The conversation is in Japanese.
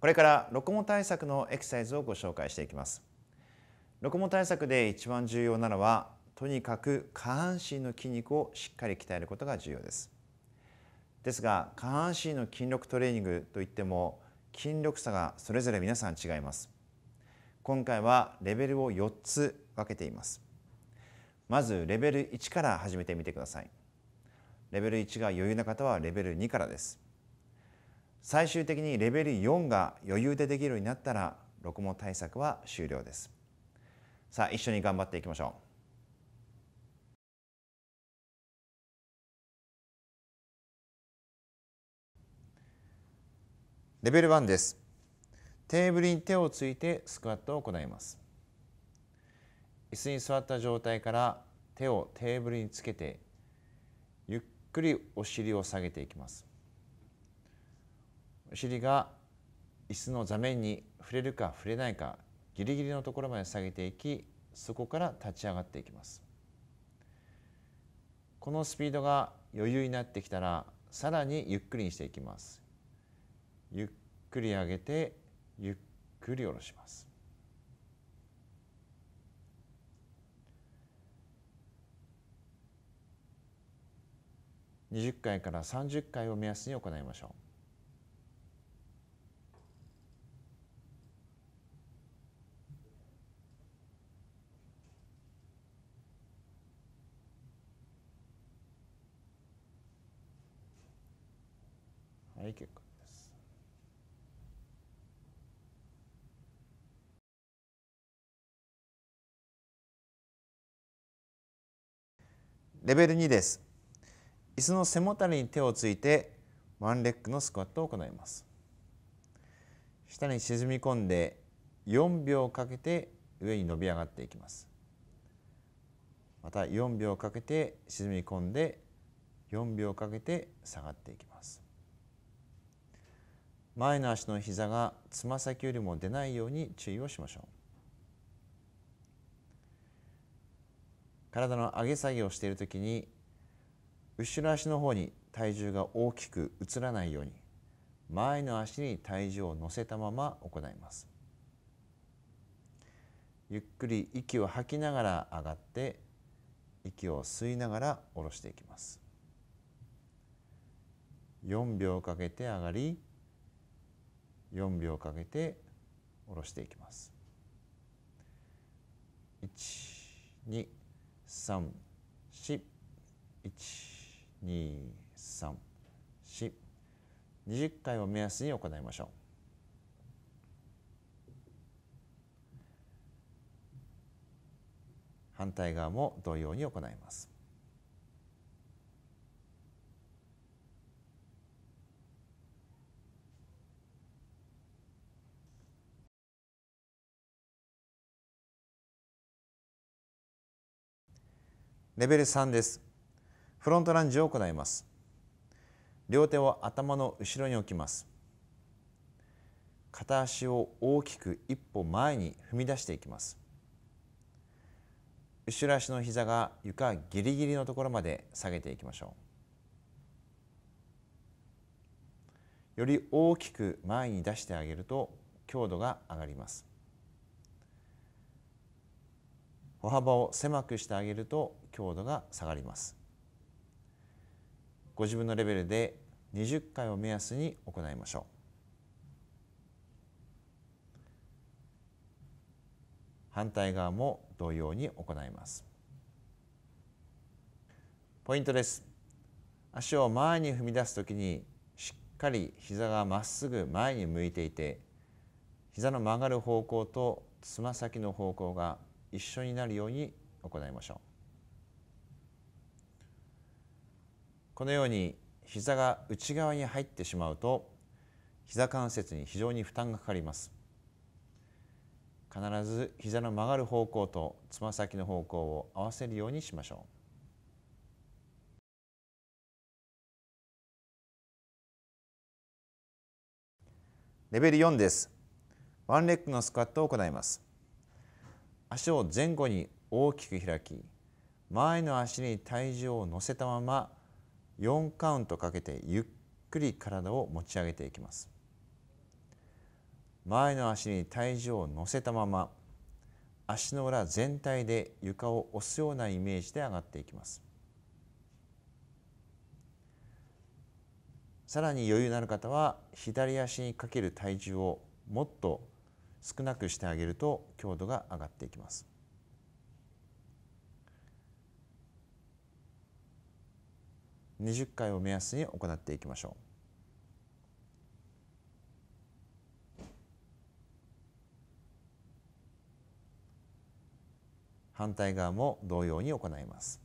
これからロコモ対策のエクササイズをご紹介していきますロコモ対策で一番重要なのはとにかく下半身の筋肉をしっかり鍛えることが重要ですですが下半身の筋力トレーニングといっても筋力差がそれぞれ皆さん違います今回はレベルを4つ分けていますまずレベル1から始めてみてくださいレベル1が余裕な方はレベル2からです最終的にレベル4が余裕でできるようになったら録問対策は終了ですさあ一緒に頑張っていきましょうレベル1です。テーブルに手をついてスクワットを行います。椅子に座った状態から手をテーブルにつけてゆっくりお尻を下げていきます。お尻が椅子の座面に触れるか触れないかギリギリのところまで下げていきそこから立ち上がっていきますこのスピードが余裕になってきたらさらにゆっくりにしていきますゆっくり上げてゆっくり下ろします20回から30回を目安に行いましょうはい、結構です。レベル2です。椅子の背もたれに手をついてワンレッグのスクワットを行います。下に沈み込んで4秒かけて上に伸び上がっていきますまた4秒かけて沈み込んで4秒かけて下がっていきます前の足の膝がつま先よりも出ないように注意をしましょう体の上げ下げをしているときに後ろ足の方に体重が大きく移らないように前の足に体重を乗せたまま行いますゆっくり息を吐きながら上がって息を吸いながら下ろしていきます4秒かけて上がり4秒かけて下ろしていきます。1234123四回を目安に行いましょう。反対側も同様に行います。レベル3ですフロントランジを行います両手を頭の後ろに置きます片足を大きく一歩前に踏み出していきます後ろ足の膝が床ギリギリのところまで下げていきましょうより大きく前に出してあげると強度が上がります歩幅を狭くしてあげると強度が下がりますご自分のレベルで20回を目安に行いましょう反対側も同様に行いますポイントです足を前に踏み出すときにしっかり膝がまっすぐ前に向いていて膝の曲がる方向とつま先の方向が一緒になるように行いましょうこのように膝が内側に入ってしまうと膝関節に非常に負担がかかります必ず膝の曲がる方向とつま先の方向を合わせるようにしましょうレベル4です。ワンレッグのスクワットを行います。足を前後に大きく開き、前の足に体重を乗せたまま4カウントかけてゆっくり体を持ち上げていきます前の足に体重を乗せたまま足の裏全体で床を押すようなイメージで上がっていきますさらに余裕のある方は左足にかける体重をもっと少なくしてあげると強度が上がっていきます。20回を目安に行っていきましょう。反対側も同様に行います。